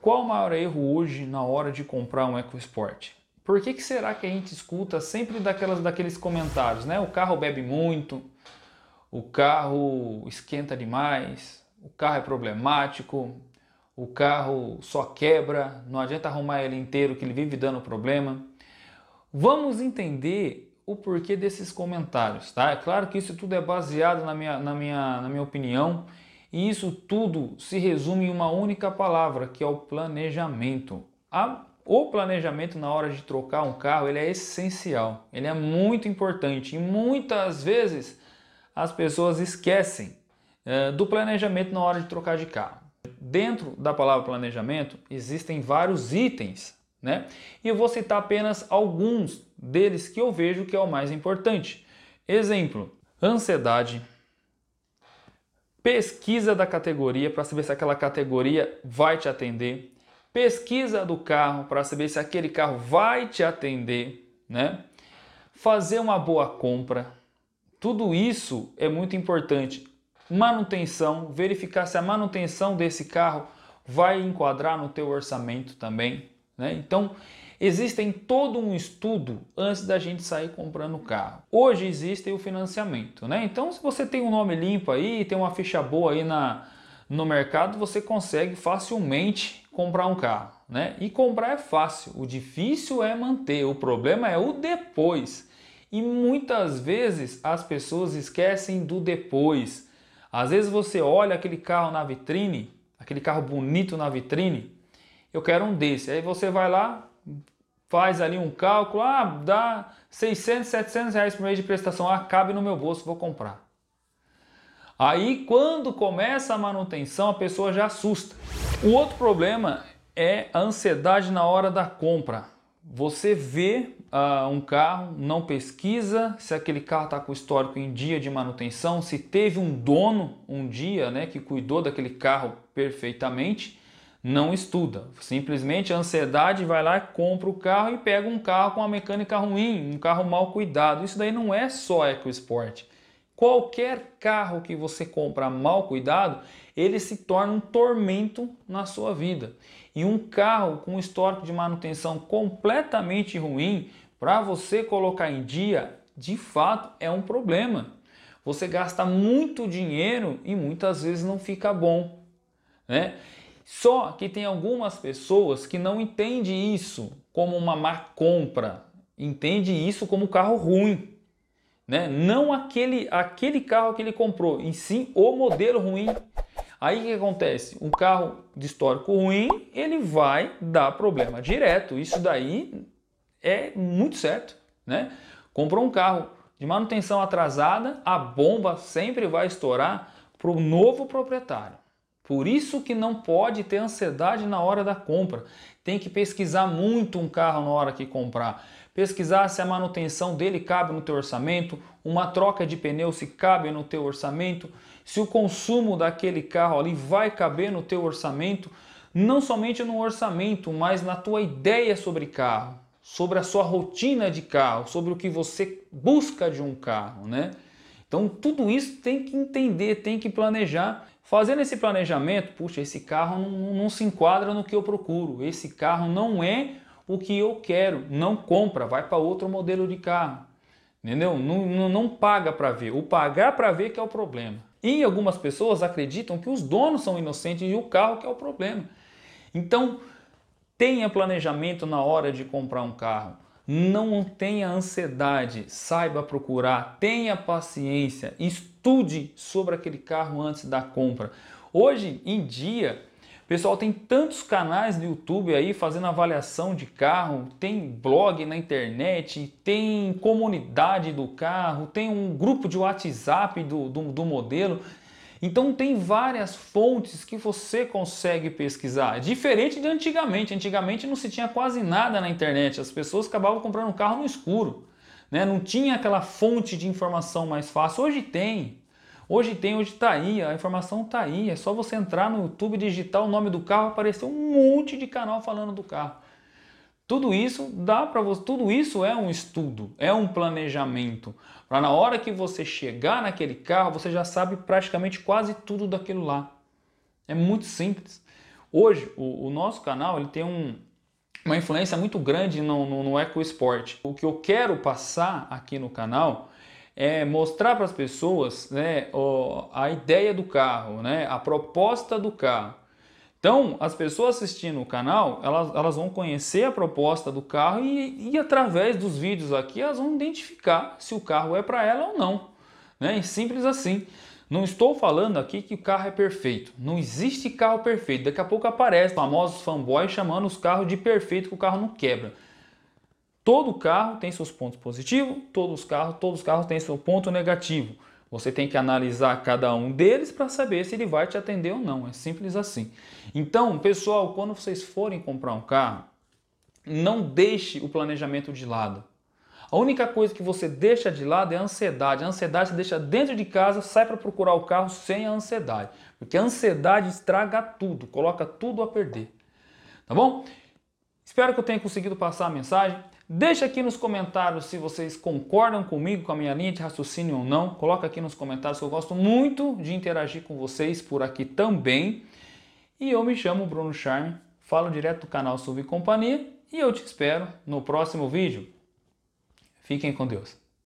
Qual o maior erro hoje na hora de comprar um EcoSport? Por que, que será que a gente escuta sempre daquelas, daqueles comentários, né? O carro bebe muito, o carro esquenta demais, o carro é problemático, o carro só quebra, não adianta arrumar ele inteiro que ele vive dando problema. Vamos entender o porquê desses comentários, tá? É claro que isso tudo é baseado na minha, na minha, na minha opinião e isso tudo se resume em uma única palavra, que é o planejamento. o planejamento na hora de trocar um carro ele é essencial, ele é muito importante e muitas vezes as pessoas esquecem é, do planejamento na hora de trocar de carro. Dentro da palavra planejamento existem vários itens, né? E eu vou citar apenas alguns deles que eu vejo que é o mais importante. Exemplo: ansiedade, pesquisa da categoria para saber se aquela categoria vai te atender, pesquisa do carro para saber se aquele carro vai te atender, né? Fazer uma boa compra. Tudo isso é muito importante. Manutenção, verificar se a manutenção desse carro vai enquadrar no teu orçamento também, né? Então, Existem todo um estudo antes da gente sair comprando o carro. Hoje existe o financiamento, né? Então, se você tem um nome limpo aí, tem uma ficha boa aí na, no mercado, você consegue facilmente comprar um carro, né? E comprar é fácil, o difícil é manter, o problema é o depois. E muitas vezes as pessoas esquecem do depois. Às vezes você olha aquele carro na vitrine, aquele carro bonito na vitrine, eu quero um desse. Aí você vai lá, faz ali um cálculo, ah, dá 600, 700 reais por mês de prestação, ah, cabe no meu bolso, vou comprar. Aí quando começa a manutenção, a pessoa já assusta. O outro problema é a ansiedade na hora da compra. Você vê uh, um carro, não pesquisa se aquele carro está com histórico em dia de manutenção, se teve um dono um dia né, que cuidou daquele carro perfeitamente não estuda. Simplesmente a ansiedade vai lá, compra o carro e pega um carro com uma mecânica ruim, um carro mal cuidado. Isso daí não é só EcoSport. Qualquer carro que você compra mal cuidado, ele se torna um tormento na sua vida. E um carro com um histórico de manutenção completamente ruim, para você colocar em dia, de fato é um problema. Você gasta muito dinheiro e muitas vezes não fica bom. Né? Só que tem algumas pessoas que não entendem isso como uma má compra, entende isso como carro ruim. Né? Não aquele, aquele carro que ele comprou, e sim o modelo ruim. Aí o que acontece? Um carro de histórico ruim, ele vai dar problema direto. Isso daí é muito certo, né? Comprou um carro de manutenção atrasada, a bomba sempre vai estourar para o novo proprietário. Por isso que não pode ter ansiedade na hora da compra. Tem que pesquisar muito um carro na hora que comprar. Pesquisar se a manutenção dele cabe no teu orçamento, uma troca de pneu se cabe no teu orçamento, se o consumo daquele carro ali vai caber no teu orçamento, não somente no orçamento, mas na tua ideia sobre carro, sobre a sua rotina de carro, sobre o que você busca de um carro, né? Então tudo isso tem que entender, tem que planejar Fazendo esse planejamento, puxa, esse carro não, não, se enquadra no que eu procuro, esse carro não é o que eu quero, não compra, vai para outro modelo de carro, entendeu? Não, não, não paga para ver, o pagar para ver que é o problema. E algumas pessoas acreditam que os donos são inocentes e o carro que é o problema. Então, tenha planejamento na hora de comprar um carro. Não tenha ansiedade, saiba procurar, tenha paciência, estude estude sobre aquele carro antes da compra. Hoje em dia, pessoal tem tantos canais no YouTube aí fazendo avaliação de carro, tem blog na internet, tem comunidade do carro, tem um grupo de WhatsApp do, do, do modelo. Então tem várias fontes que você consegue pesquisar, é diferente de antigamente. Antigamente não se tinha quase nada na internet, as pessoas acabavam comprando um carro no escuro né? não tinha aquela fonte de informação mais fácil. Hoje tem, hoje tem, hoje está aí, a informação está aí. É só você entrar no YouTube, digitar o nome do carro, aparecer um monte de canal falando do carro. Tudo isso dá para você, tudo isso é um estudo, é um planejamento. Para na hora que você chegar naquele carro, você já sabe praticamente quase tudo daquilo lá. É muito simples. Hoje o, o nosso canal ele tem um, uma influência muito grande no, no, no ecoesporte. O que eu quero passar aqui no canal é mostrar para as pessoas né, a ideia do carro, né, a proposta do carro. Então, as pessoas assistindo o canal, elas, elas vão conhecer a proposta do carro e, e através dos vídeos aqui, elas vão identificar se o carro é para ela ou não. Né? Simples assim. Não estou falando aqui que o carro é perfeito. Não existe carro perfeito. Daqui a pouco aparece famosos fanboys chamando os carros de perfeito que o carro não quebra. Todo carro tem seus pontos positivos, todos os carros, todos os carros têm seu ponto negativo. Você tem que analisar cada um deles para saber se ele vai te atender ou não. É simples assim. Então, pessoal, quando vocês forem comprar um carro, não deixe o planejamento de lado. A única coisa que você deixa de lado é a ansiedade. A ansiedade você deixa dentro de casa, sai para procurar o carro sem a ansiedade. Porque a ansiedade estraga tudo, coloca tudo a perder. Tá bom? Espero que eu tenha conseguido passar a mensagem. Deixa aqui nos comentários se vocês concordam comigo com a minha linha de raciocínio ou não. Coloca aqui nos comentários que eu gosto muito de interagir com vocês por aqui também. E eu me chamo Bruno Charme, falo direto do canal Sub Companhia e eu te espero no próximo vídeo. Fiquem com Deus.